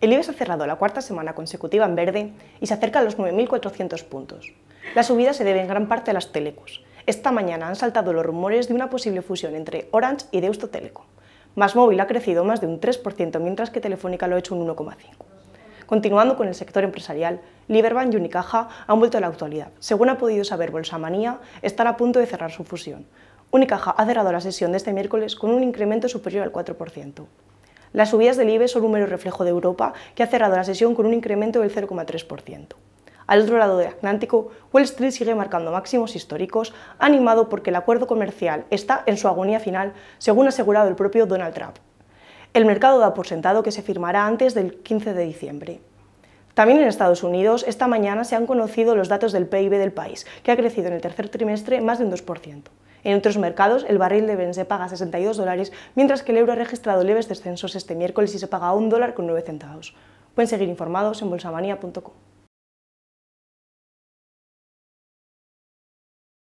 El IBEX ha cerrado la cuarta semana consecutiva en verde y se acerca a los 9.400 puntos. La subida se debe en gran parte a las telecos. Esta mañana han saltado los rumores de una posible fusión entre Orange y Deusto Más móvil ha crecido más de un 3%, mientras que Telefónica lo ha hecho un 1,5%. Continuando con el sector empresarial, Liberbank y Unicaja han vuelto a la actualidad. Según ha podido saber Manía, están a punto de cerrar su fusión. Unicaja ha cerrado la sesión de este miércoles con un incremento superior al 4%. Las subidas del IBE son un mero reflejo de Europa, que ha cerrado la sesión con un incremento del 0,3%. Al otro lado del Atlántico, Wall Street sigue marcando máximos históricos, animado porque el acuerdo comercial está en su agonía final, según ha asegurado el propio Donald Trump. El mercado da por sentado que se firmará antes del 15 de diciembre. También en Estados Unidos, esta mañana se han conocido los datos del PIB del país, que ha crecido en el tercer trimestre más de un 2%. En otros mercados, el barril de Benz se paga 62 dólares, mientras que el euro ha registrado leves descensos este miércoles y se paga a 1 dólar con 9 centavos. Pueden seguir informados en bolsamania.com.